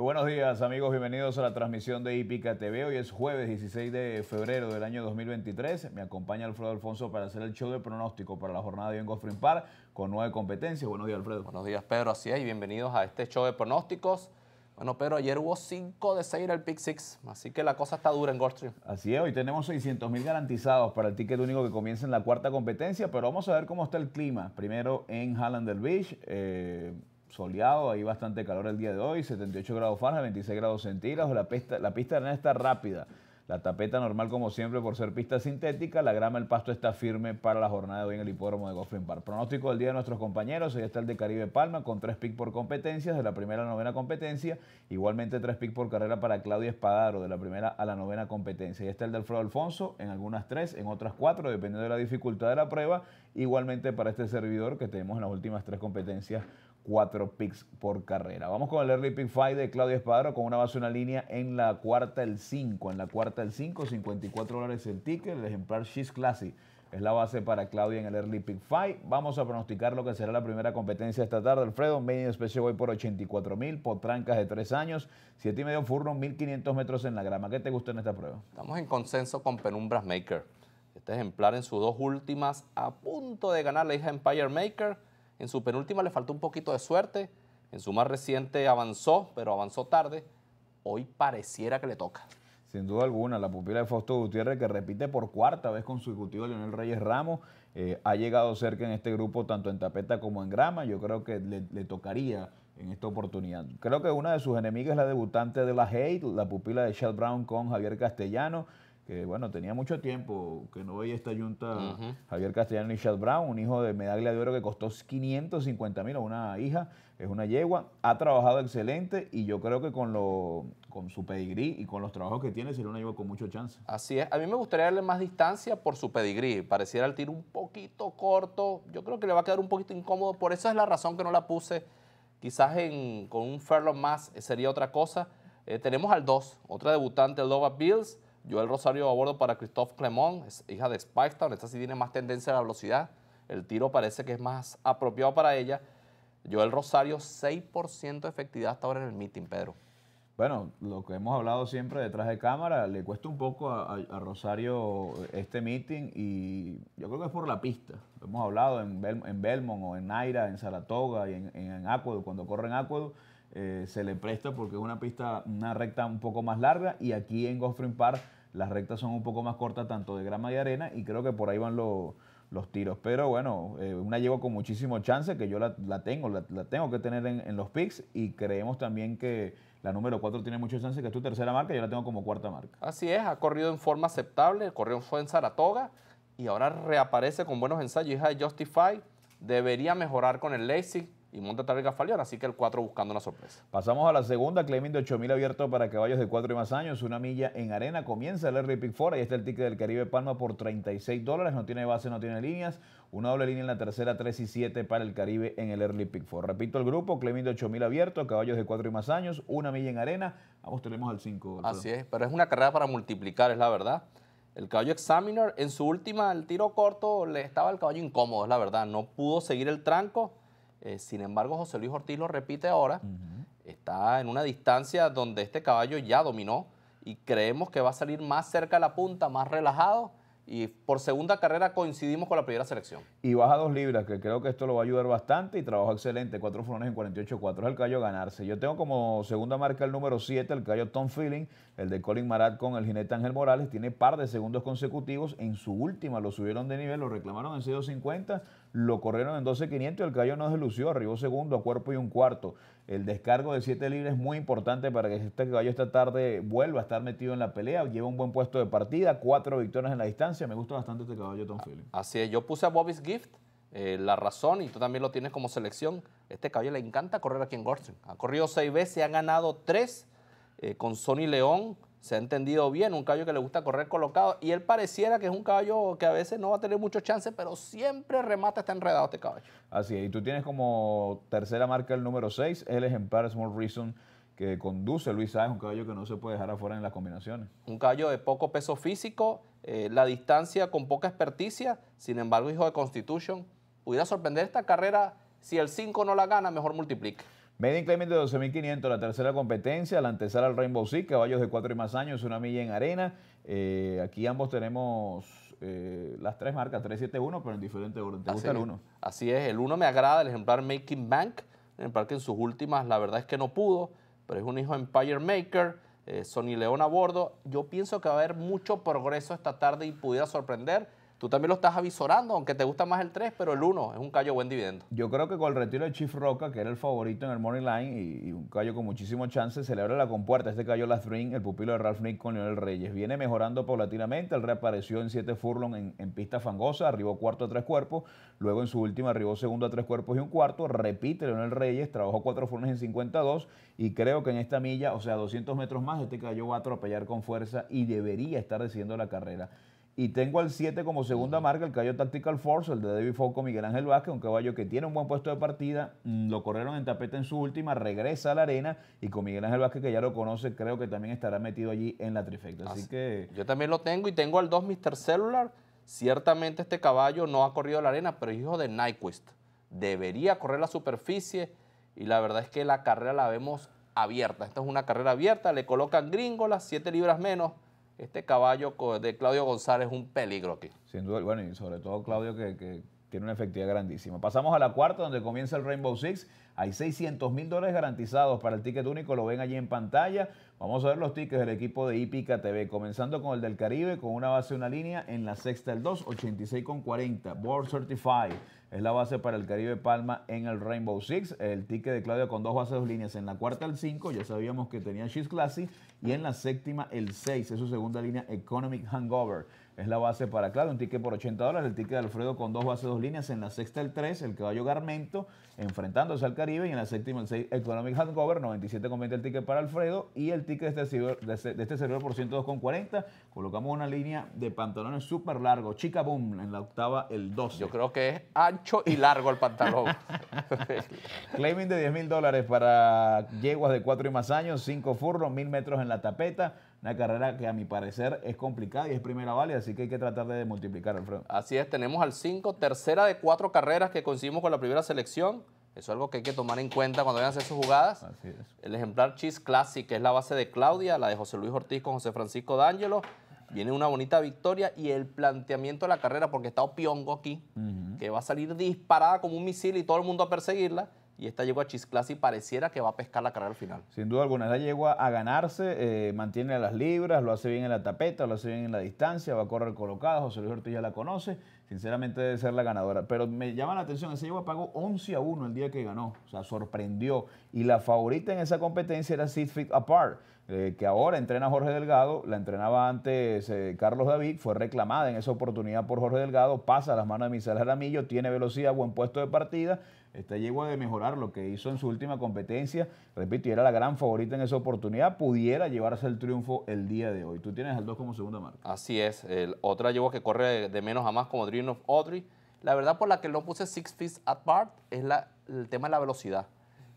buenos días amigos, bienvenidos a la transmisión de Hípica TV. Hoy es jueves 16 de febrero del año 2023. Me acompaña Alfredo Alfonso para hacer el show de pronóstico para la jornada de Goffrin Par con nueve competencias. Buenos días Alfredo. Buenos días Pedro, así es, y bienvenidos a este show de pronósticos. Bueno, Pedro, ayer hubo cinco de salir en el Pick Six. así que la cosa está dura en Goldstream. Así es, hoy tenemos 600 mil garantizados para el ticket único que comienza en la cuarta competencia, pero vamos a ver cómo está el clima. Primero en Hallandel Beach, eh, soleado, hay bastante calor el día de hoy, 78 grados Fahrenheit, 26 grados centígrados, la pista, la pista de arena está rápida, la tapeta normal como siempre por ser pista sintética, la grama, el pasto está firme para la jornada de hoy en el hipódromo de Goffin Park. Pronóstico del día de nuestros compañeros, ahí está el de Caribe Palma con tres picks por competencias, de la primera a la novena competencia, igualmente tres picks por carrera para Claudia Espadaro, de la primera a la novena competencia. Y está el de Alfredo Alfonso, en algunas tres, en otras cuatro, dependiendo de la dificultad de la prueba, igualmente para este servidor que tenemos en las últimas tres competencias Cuatro picks por carrera. Vamos con el early pick 5 de Claudio Espadro con una base, una línea en la cuarta el 5. En la cuarta el 5, 54 dólares el ticket. El ejemplar She's Classy es la base para Claudio en el early pick 5. Vamos a pronosticar lo que será la primera competencia esta tarde. Alfredo, medio especie voy por 84 mil, potrancas de 3 años, 7 y medio furno, 1500 metros en la grama. ¿Qué te gusta en esta prueba? Estamos en consenso con Penumbras Maker. Este ejemplar en sus dos últimas a punto de ganar la hija Empire Maker en su penúltima le faltó un poquito de suerte. En su más reciente avanzó, pero avanzó tarde. Hoy pareciera que le toca. Sin duda alguna, la pupila de Fausto Gutiérrez, que repite por cuarta vez ejecutivo, Leonel Reyes Ramos, eh, ha llegado cerca en este grupo, tanto en tapeta como en grama. Yo creo que le, le tocaría en esta oportunidad. Creo que una de sus enemigas es la debutante de la Hate, la pupila de Shell Brown con Javier Castellano bueno, tenía mucho tiempo que no veía esta junta, Javier Castellano y Chad Brown, un hijo de medalla de oro que costó 550 mil una hija, es una yegua, ha trabajado excelente y yo creo que con, con su pedigrí y con los trabajos que tiene será una yegua con mucho chance. Así es, a mí me gustaría darle más distancia por su pedigrí, pareciera el tiro un poquito corto, yo creo que le va a quedar un poquito incómodo, por eso es la razón que no la puse, quizás en, con un furlong más eh, sería otra cosa. Eh, tenemos al 2, otra debutante, Loba Bills, Joel Rosario a bordo para Christophe Clemón, hija de Spiketown. Esta sí tiene más tendencia a la velocidad. El tiro parece que es más apropiado para ella. Joel Rosario, 6% de efectividad hasta ahora en el meeting, Pedro. Bueno, lo que hemos hablado siempre detrás de cámara, le cuesta un poco a, Rosario este meeting y yo creo que es por la pista. Hemos hablado en, en Belmont o en Naira, en Saratoga y en, en, en cuando corren eh, se le presta porque es una pista, una recta un poco más larga y aquí en Goffrin Park las rectas son un poco más cortas tanto de grama y arena y creo que por ahí van los tiros. Pero bueno, eh, una llevo con muchísimo chance, que yo la, tengo, la, tengo que tener en, los picks. Y creemos también que la número 4 tiene mucho chance, que es tu tercera marca, yo la tengo como cuarta marca. Así es, ha corrido en forma aceptable, corrió fue en Saratoga y ahora reaparece con buenos ensayos. Hija de Justify, debería mejorar con el LASIK y monta Tarrica Falión, así que el 4 buscando una sorpresa. Pasamos a la segunda, claiming de 8000 abierto para caballos de 4 y más años, una milla en arena, comienza el Early Pick 4, ahí está el ticket del Caribe Palma por 36 dólares, no tiene base, no tiene líneas, una doble línea en la tercera, 3 y 7 para el Caribe en el Early Pick 4. Repito el grupo, Clemín de 8000 abierto, caballos de 4 y más años, una milla en arena, vamos tenemos al 5. Así es, pero es una carrera para multiplicar, es la verdad. El caballo Examiner en su última, el tiro corto, le estaba el caballo incómodo, es la verdad, no pudo seguir el tranco eh, sin embargo, José Luis Ortiz lo repite ahora. Está en una distancia donde este caballo ya dominó y creemos que va a salir más cerca de la punta, más relajado y por segunda carrera coincidimos con la primera selección. Y baja dos libras, que creo que esto lo va a ayudar bastante y trabajo excelente, cuatro furones en 48-4 es el callo ganarse. Yo tengo como segunda marca el número 7, el callo Tom Feeling, el de Colin Marat con el jinete Ángel Morales, tiene par de segundos consecutivos, en su última lo subieron de nivel, lo reclamaron en 6.50, lo corrieron en 12.500 y el callo no deslució, arribó segundo a cuerpo y un cuarto. El descargo de 7 libres es muy importante para que este caballo esta tarde vuelva a estar metido en la pelea. Lleva un buen puesto de partida, cuatro victorias en la distancia. Me gusta bastante este caballo, Tom Phillips. Así es, yo puse a Bobby's Gift. Eh, la razón, y tú también lo tienes como selección, este caballo le encanta correr aquí en Gordon. Ha corrido seis veces, ha ganado tres eh, con Sony León, se ha entendido bien, un caballo que le gusta correr colocado y él pareciera que es un caballo que a veces no va a tener muchos chances, pero siempre remata, está enredado este caballo. Así es, y tú tienes como tercera marca el número 6, el ejemplar Small Reason que conduce Luis Sáenz, un caballo que no se puede dejar afuera en las combinaciones. Un caballo de poco peso físico, eh, la distancia con poca experticia, sin embargo, hijo de Constitution, pudiera sorprender esta carrera si el 5 no la gana, mejor multiplique. Made in de 12.500, la tercera competencia, la antesala al Rainbow Six, caballos de cuatro y más años, una milla en arena. Eh, aquí ambos tenemos eh, las tres marcas, 371, pero en diferente orden. ¿Te gusta el 1? Así es, el 1 me agrada, el ejemplar Making Bank, en el en sus últimas, la verdad es que no pudo, pero es un hijo Empire Maker, eh, Sony León a bordo. Yo pienso que va a haber mucho progreso esta tarde y pudiera sorprender Tú también lo estás avisorando, aunque te gusta más el 3, pero el 1 es un callo buen dividendo. Yo creo que con el retiro de Chief Roca, que era el favorito en el Morning Line y, un callo con muchísimos chances, se le abre la compuerta. Este cayó, la Ring, el pupilo de Ralph Nick con Leonel Reyes. Viene mejorando paulatinamente. Él reapareció en 7 furlong en, pista fangosa, arribó cuarto a tres cuerpos. Luego en su última arribó segundo a tres cuerpos y un cuarto. Repite Leonel Reyes, trabajó cuatro furlongs en 52 y creo que en esta milla, o sea, 200 metros más, este callo va a atropellar con fuerza y debería estar decidiendo la carrera. Y tengo al 7 como segunda marca, el caballo Tactical Force, el de David Foco, Miguel Ángel Vázquez, un caballo que tiene un buen puesto de partida, mm, lo corrieron en tapete en su última, regresa a la arena y con Miguel Ángel Vázquez, que ya lo conoce, creo que también estará metido allí en la trifecta. Así, que... Yo también lo tengo y tengo al 2 Mr. Cellular. Ciertamente este caballo no ha corrido la arena, pero es hijo de Nyquist. Debería correr la superficie y la verdad es que la carrera la vemos abierta. Esta es una carrera abierta, le colocan gringolas, 7 libras menos este caballo de Claudio González es un peligro aquí. Sin duda, bueno, y sobre todo Claudio que, tiene una efectividad grandísima. Pasamos a la cuarta, donde comienza el Rainbow Six. Hay 600 mil dólares garantizados para el ticket único, lo ven allí en pantalla. Vamos a ver los tickets del equipo de Ipica TV, comenzando con el del Caribe, con una base, una línea, en la sexta el 2, 86,40, Board Certified es la base para el Caribe Palma en el Rainbow Six. El ticket de Claudio con dos bases, dos líneas. En la cuarta, el 5, ya sabíamos que tenía She's Classy. Y en la séptima, el 6, es su segunda línea, Economic Hangover. Es la base para, claro, un ticket por 80 dólares, el ticket de Alfredo con dos bases, dos líneas, en la sexta el 3, el caballo Garmento, enfrentándose al Caribe, y en la séptima el 6, Economic Hangover, 97,20 el ticket para Alfredo, y el ticket de este servidor, de este, este por 102,40. Colocamos una línea de pantalones súper largo, chica boom, en la octava el 12. Yo creo que es ancho y largo el pantalón. Claiming de 10 mil dólares para yeguas de 4 y más años, 5 furros, 1000 metros en la tapeta una carrera que a mi parecer es complicada y es primera válida, así que hay que tratar de multiplicar, el freno. Así es, tenemos al 5, tercera de cuatro carreras que coincidimos con la primera selección. Eso es algo que hay que tomar en cuenta cuando vayan a hacer sus jugadas. Así es. El ejemplar Chis Classic, que es la base de Claudia, la de José Luis Ortiz con José Francisco D'Angelo. Viene una bonita victoria y el planteamiento de la carrera, porque está Opiongo aquí, que va a salir disparada como un misil y todo el mundo a perseguirla y esta yegua y pareciera que va a pescar la carrera al final. Sin duda alguna, la yegua a ganarse, mantiene eh, mantiene las libras, lo hace bien en la tapeta, lo hace bien en la distancia, va a correr colocada, José Luis Ortiz ya la conoce, sinceramente debe ser la ganadora. Pero me llama la atención, esa yegua pagó 11 a 1 el día que ganó, o sea, sorprendió. Y la favorita en esa competencia era Six Apart eh, que ahora entrena Jorge Delgado, la entrenaba antes eh, Carlos David, fue reclamada en esa oportunidad por Jorge Delgado, pasa a las manos de Misael Jaramillo, tiene velocidad, buen puesto de partida, este llegó de mejorar lo que hizo en su última competencia, repito, era la gran favorita en esa oportunidad, pudiera llevarse el triunfo el día de hoy. Tú tienes el 2 como segunda marca. Así es, el, otra llegó que corre de menos a más como Dream of Audrey, la verdad por la que no puse Six Feet Apart es el tema de la velocidad.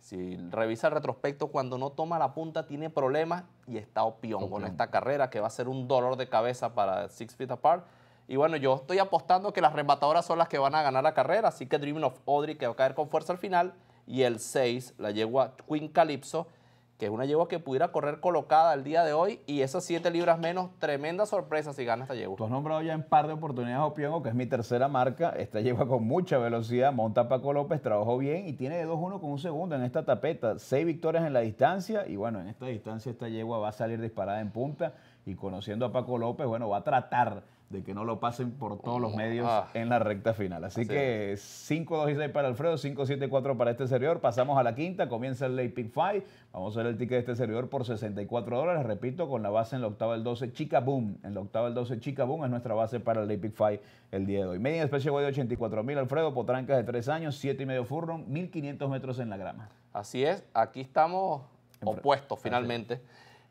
Si revisa el retrospecto, cuando no toma la punta tiene problemas y está opión con esta carrera que va a ser un dolor de cabeza para Six Feet Apart. Y bueno, yo estoy apostando que las rematadoras son las que van a ganar la carrera, así que Dream of Audrey que va a caer con fuerza al final y el 6, la yegua Queen Calypso, que es una yegua que pudiera correr colocada el día de hoy y esas 7 libras menos, tremenda sorpresa si gana esta yegua. Tú has nombrado ya en par de oportunidades a Opiongo, que es mi tercera marca, esta yegua con mucha velocidad, monta Paco López, trabajó bien y tiene de 2-1 con un segundo en esta tapeta, seis victorias en la distancia y bueno, en esta distancia esta yegua va a salir disparada en punta y conociendo a Paco López, bueno, va a tratar de que no lo pasen por todos los ah. medios en la recta final. Así, que 5, 2 y 6 para Alfredo, 5, 7 4 para este servidor. Pasamos a la quinta, comienza el late pick 5. Vamos a ver el ticket de este servidor por 64 dólares. Repito, con la base en la octava del 12, Chica Boom. En la octava del 12, Chica Boom es nuestra base para el late pick 5 el día de hoy. Media especie de 84 mil, Alfredo, potrancas de 3 años, 7 y medio furron, 1500 metros en la grama. Así es, aquí estamos opuestos finalmente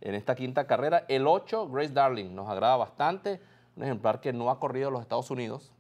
en esta quinta carrera. El 8, Grace Darling, nos agrada bastante un ejemplar que no ha corrido a los Estados Unidos,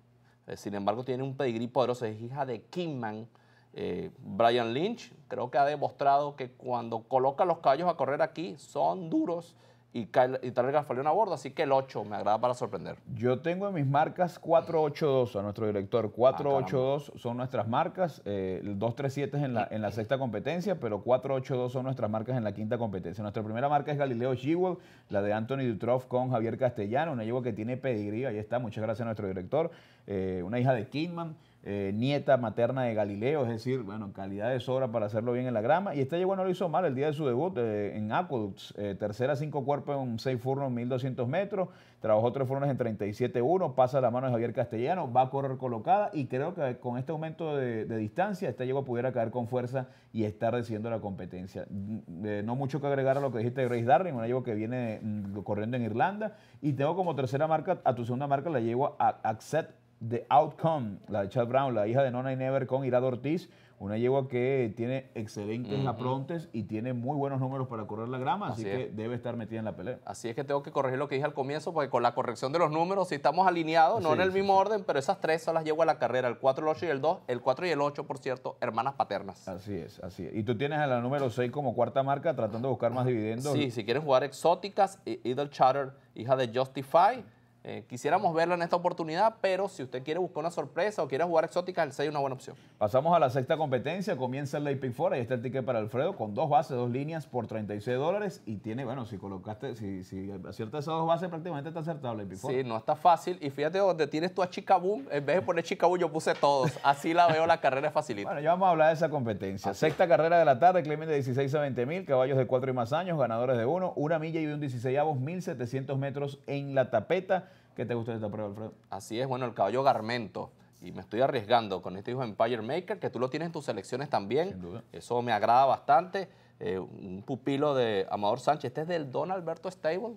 eh, sin embargo tiene un pedigrí poderoso, es hija de Kingman, eh, Brian Lynch, creo que ha demostrado que cuando coloca los caballos a correr aquí son duros y, trae y Tyler a bordo, así que el 8 me agrada para sorprender. Yo tengo en mis marcas 482 a nuestro director. 482 ah, son nuestras marcas, eh, 237 es en la, en la sexta competencia, pero 482 son nuestras marcas en la quinta competencia. Nuestra primera marca es Galileo Jewel, la de Anthony Dutroff con Javier Castellano, una yegua que tiene pedigrí, ahí está, muchas gracias a nuestro director, eh, una hija de Kingman eh, nieta materna de Galileo, es decir, bueno, calidad de sobra para hacerlo bien en la grama. Y este llegó no lo hizo mal el día de su debut eh, en Aqueducts, eh, tercera cinco cuerpos en seis furnos 1200 metros, trabajó tres furnos en 37-1, pasa la mano de Javier Castellano, va a correr colocada y creo que con este aumento de, distancia, esta llegó pudiera caer con fuerza y estar recibiendo la competencia. Mm, no mucho que agregar a lo que dijiste de Grace Darling, una llevo que viene mm, corriendo en Irlanda y tengo como tercera marca, a tu segunda marca la llevo a Accept The Outcome, la de Chad Brown, la hija de Nona y Never con Irado Ortiz, una yegua que tiene excelentes aprontes y tiene muy buenos números para correr la grama, así, que debe estar metida en la pelea. Así es que tengo que corregir lo que dije al comienzo, porque con la corrección de los números si estamos alineados, no en el mismo orden, pero esas tres son las yeguas a la carrera, el 4, el 8 y el 2, el 4 y el 8, por cierto, hermanas paternas. Así es, así es. Y tú tienes a la número 6 como cuarta marca, tratando de buscar más dividendos. Sí, si quieres jugar exóticas, Idle Chatter, hija de Justify eh, quisiéramos verlo en esta oportunidad, pero si usted quiere buscar una sorpresa o quiere jugar exótica el 6 es una buena opción. Pasamos a la sexta competencia, comienza el late pick 4, ahí está el ticket para Alfredo, con dos bases, dos líneas por 36 dólares y tiene, bueno, si colocaste, si, aciertas esas dos bases, prácticamente está acertado el late 4. Sí, no está fácil y fíjate donde tienes tú a Chicaboom, en vez de poner Chicaboom yo puse todos, así la veo la carrera es facilita. Bueno, ya vamos a hablar de esa competencia. Sexta carrera de la tarde, Clemen de 16 a 20 mil, caballos de 4 y más años, ganadores de 1, una milla y un 16 avos, 1700 metros en la tapeta ¿Qué te gusta de esta prueba, Alfredo? Así es, bueno, el caballo Garmento. Y me estoy arriesgando con este hijo Empire Maker, que tú lo tienes en tus selecciones también. Eso me agrada bastante. Eh, un pupilo de Amador Sánchez. Este es del Don Alberto Stable.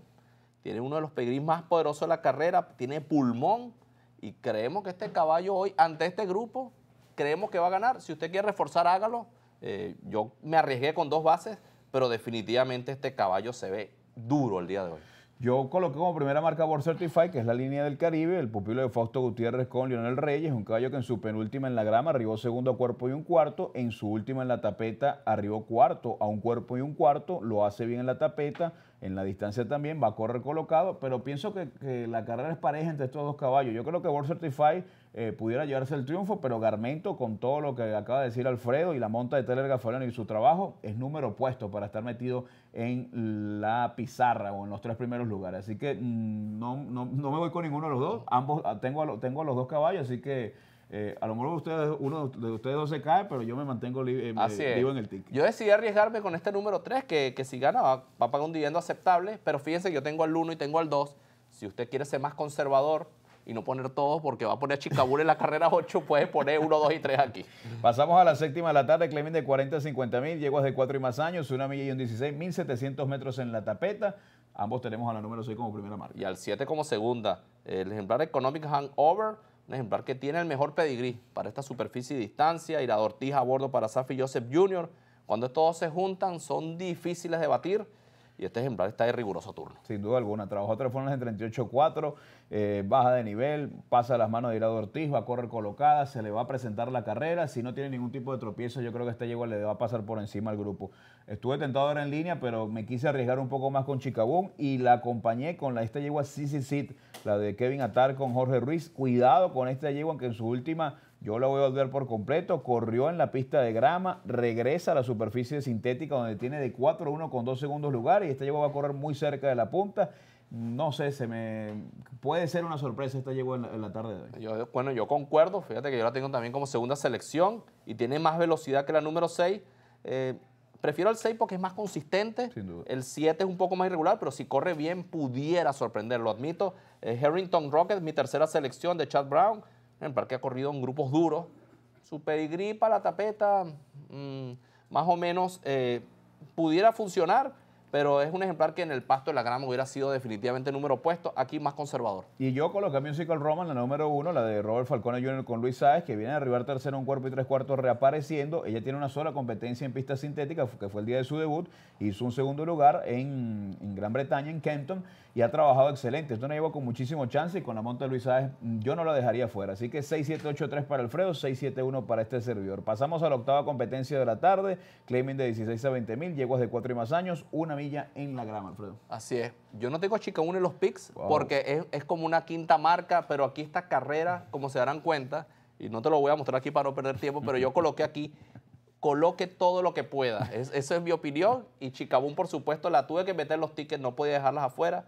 Tiene uno de los pedigrees más poderosos de la carrera. Tiene pulmón. Y creemos que este caballo hoy, ante este grupo, creemos que va a ganar. Si usted quiere reforzar, hágalo. Eh, yo me arriesgué con dos bases, pero definitivamente este caballo se ve duro el día de hoy. Yo coloqué como primera marca Board Certified, que es la línea del Caribe, el pupilo de Fausto Gutiérrez con Lionel Reyes, un caballo que en su penúltima en la grama arribó segundo a cuerpo y un cuarto, en su última en la tapeta arribó cuarto a un cuerpo y un cuarto, lo hace bien en la tapeta, en la distancia también, va a correr colocado, pero pienso que, la carrera es pareja entre estos dos caballos. Yo creo que World Certified eh, pudiera llevarse el triunfo, pero Garmento, con todo lo que acaba de decir Alfredo y la monta de Teller y su trabajo, es número opuesto para estar metido en la pizarra o en los tres primeros lugares. Así que mm, no, no, me voy con ninguno de los dos. Ambos ah, tengo tengo a los dos caballos, así que eh, a lo mejor ustedes, uno de ustedes dos se cae, pero yo me mantengo eh, eh, vivo en el ticket. Yo decidí arriesgarme con este número 3, que, si gana va, a pagar un dividendo aceptable, pero fíjense que yo tengo al 1 y tengo al 2. Si usted quiere ser más conservador y no poner todos, porque va a poner Chicabul en la carrera 8, puede poner 1, 2 y 3 aquí. Pasamos a la séptima de la tarde, Clemen de 40 a 50 mil, yeguas de 4 y más años, una milla y un 16, 1700 metros en la tapeta. Ambos tenemos a la número 6 como primera marca. Y al 7 como segunda. El ejemplar Economic Hangover un ejemplar que tiene el mejor pedigrí para esta superficie y distancia, la dortija a bordo para Safi Joseph Jr. Cuando estos dos se juntan son difíciles de batir y este ejemplar está de riguroso turno. Sin duda alguna, trabajó tres formas en 38-4, eh, baja de nivel, pasa las manos de Irado Ortiz, va a correr colocada, se le va a presentar la carrera, si no tiene ningún tipo de tropiezo, yo creo que este yegua le va a pasar por encima al grupo. Estuve tentado ahora en línea, pero me quise arriesgar un poco más con Chicabón y la acompañé con la esta yegua CCC, Sit, la de Kevin Atar con Jorge Ruiz. Cuidado con esta yegua que en su última yo la voy a ver por completo. Corrió en la pista de grama, regresa a la superficie sintética donde tiene de 4-1 con 2 segundos lugar y esta llegó a correr muy cerca de la punta. No sé, se me puede ser una sorpresa esta llegó en la, tarde de hoy. bueno, yo concuerdo. Fíjate que yo la tengo también como segunda selección y tiene más velocidad que la número 6. Eh, prefiero el 6 porque es más consistente. El 7 es un poco más irregular, pero si corre bien pudiera sorprender, lo admito. Eh, Harrington Rocket, mi tercera selección de Chad Brown en el parque ha corrido en grupos duros. Su pedigrí la tapeta mm, más o menos eh, pudiera funcionar, pero es un ejemplar que en el pasto de la grama hubiera sido definitivamente el número opuesto, aquí más conservador. Y yo coloqué Musical Roman, la número uno, la de Robert Falcone Jr. con Luis Sáez, que viene a arribar tercero, un cuerpo y tres cuartos reapareciendo. Ella tiene una sola competencia en pista sintética, que fue el día de su debut, hizo un segundo lugar en, en Gran Bretaña, en Kenton y ha trabajado excelente. Esto no lleva con muchísimo chance y con la monta de Luis Sáez mm, yo no la dejaría fuera. Así que 6783 para Alfredo, 671 para este servidor. Pasamos a la octava competencia de la tarde, claiming de 16 a 20 mil, yeguas de cuatro y más años, una milla en la grama, Alfredo. Así es. Yo no tengo chica uno en los picks porque es, como una quinta marca, pero aquí esta carrera, como se darán cuenta, y no te lo voy a mostrar aquí para no perder tiempo, pero yo coloqué aquí coloque todo lo que pueda. Eso es mi opinión. Y Chicabún, por supuesto, la tuve que meter los tickets, no podía dejarlas afuera.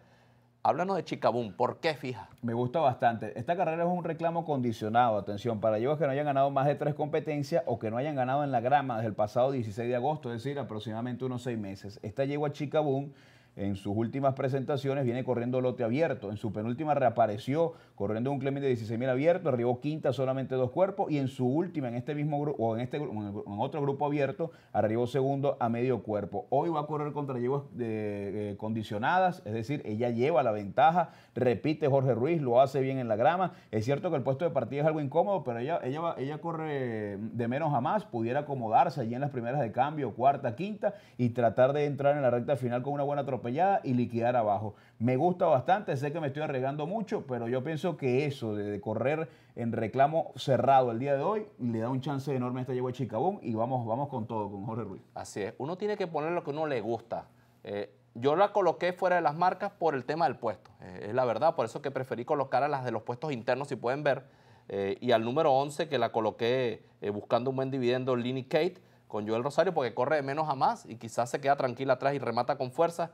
Háblanos de Chicabum, ¿por qué fija? Me gusta bastante. Esta carrera es un reclamo condicionado, atención, para ellos que no hayan ganado más de tres competencias o que no hayan ganado en la grama desde el pasado 16 de agosto, es decir, aproximadamente unos seis meses. Esta yegua Chicabum en sus últimas presentaciones viene corriendo lote abierto. En su penúltima reapareció corriendo un Clemente de 16.000 abierto, arribó quinta solamente dos cuerpos y en su última, en este mismo grupo, o en, este, en otro grupo abierto, arribó segundo a medio cuerpo. Hoy va a correr contra yeguas eh, condicionadas, es decir, ella lleva la ventaja, repite Jorge Ruiz, lo hace bien en la grama. Es cierto que el puesto de partida es algo incómodo, pero ella, ella, ella corre de menos a más, pudiera acomodarse allí en las primeras de cambio, cuarta, quinta, y tratar de entrar en la recta final con una buena tropezada y liquidar abajo. Me gusta bastante, sé que me estoy arriesgando mucho, pero yo pienso que eso de correr en reclamo cerrado el día de hoy le da un chance enorme a esta yegua Chicabón y vamos, vamos con todo, con Jorge Ruiz. Así es, uno tiene que poner lo que uno le gusta. Eh, yo la coloqué fuera de las marcas por el tema del puesto, eh, es la verdad, por eso que preferí colocar a las de los puestos internos, si pueden ver, eh, y al número 11 que la coloqué buscando un buen dividendo, Lini Kate, con Joel Rosario porque corre de menos a más y quizás se queda tranquila atrás y remata con fuerza.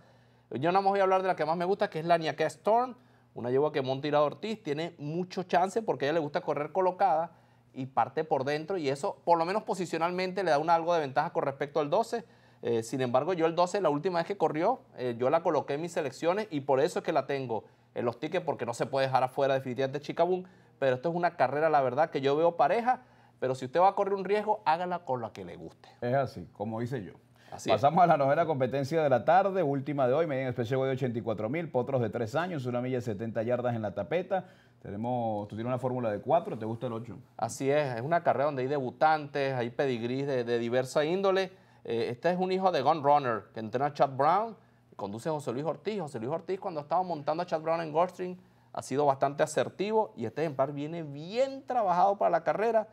Yo nada más voy a hablar de la que más me gusta, que es la Niaque Storm, una yegua que tirado Ortiz tiene mucho chance porque a ella le gusta correr colocada y parte por dentro y eso por lo menos posicionalmente le da un algo de ventaja con respecto al 12. Eh, sin embargo, yo el 12, la última vez que corrió, eh, yo la coloqué en mis selecciones y por eso es que la tengo en los tickets porque no se puede dejar afuera definitivamente chicabun Pero esto es una carrera, la verdad, que yo veo pareja. Pero si usted va a correr un riesgo, hágala con la que le guste. Es así, como hice yo. Pasamos a la novena competencia de la tarde, última de hoy, media especial de 84 mil, potros de 3 años, una milla de 70 yardas en la tapeta. Tenemos, tú tienes una fórmula de 4, ¿te gusta el 8? Así es, es una carrera donde hay debutantes, hay pedigrí de, de diversa índole. Eh, este es un hijo de Gun Runner, que entrena a Chad Brown, conduce a José Luis Ortiz. José Luis Ortiz, cuando estaba montando a Chad Brown en Goldstream, ha sido bastante asertivo y este ejemplar viene bien trabajado para la carrera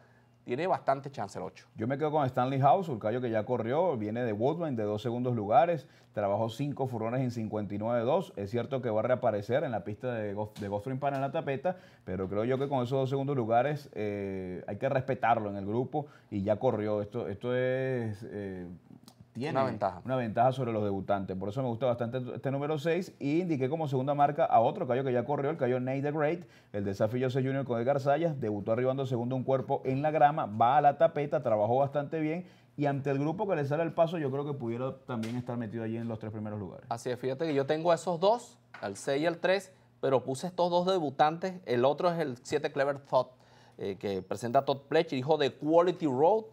tiene bastante chance el 8. Yo me quedo con Stanley House, un callo que ya corrió, viene de Woodman de dos segundos lugares, trabajó cinco furrones en 59-2. Es cierto que va a reaparecer en la pista de, de en la tapeta, pero creo yo que con esos dos segundos lugares eh, hay que respetarlo en el grupo y ya corrió. Esto, esto es. Eh, tiene una ventaja. una ventaja sobre los debutantes. Por eso me gustó bastante este número 6 y indiqué como segunda marca a otro callo que ya corrió, el cayó Nate the Great, el desafío Jose Junior con Edgar Sayas, debutó arribando segundo un cuerpo en la grama, va a la tapeta, trabajó bastante bien y ante el grupo que le sale el paso yo creo que pudiera también estar metido allí en los tres primeros lugares. Así es, fíjate que yo tengo esos dos, al 6 y al 3, pero puse estos dos debutantes, el otro es el 7 Clever Thought, eh, que presenta Todd y hijo de Quality Road,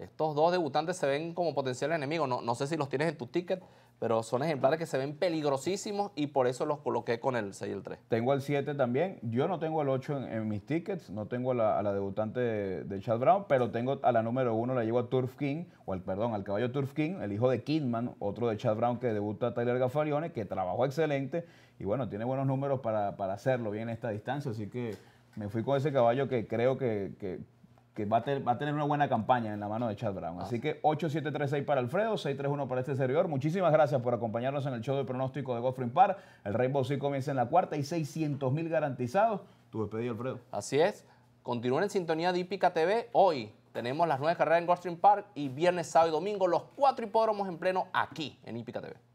estos dos debutantes se ven como potenciales enemigos. No, no sé si los tienes en tu ticket, pero son ejemplares que se ven peligrosísimos y por eso los coloqué con el 6 y el 3. Tengo el 7 también. Yo no tengo el 8 en, mis tickets, no tengo a la debutante de, Chad Brown, pero tengo a la número 1, la llevo a Turf King, o al, perdón, al caballo Turf King, el hijo de Kidman, otro de Chad Brown que debuta Tyler Gaffarione, que trabajó excelente y bueno, tiene buenos números para, hacerlo bien en esta distancia, así que me fui con ese caballo que creo que que va a, tener una buena campaña en la mano de Chad Brown. Así que 8736 para Alfredo, 631 para este servidor. Muchísimas gracias por acompañarnos en el show de pronóstico de Godfrey Park. El Rainbow Six comienza en la cuarta y 600 mil garantizados. Tu despedida, Alfredo. Así es. Continúen en sintonía de IPICA TV. Hoy tenemos las nueve carreras en Godfrey Park y viernes, sábado y domingo los cuatro hipódromos en pleno aquí en IPICA TV.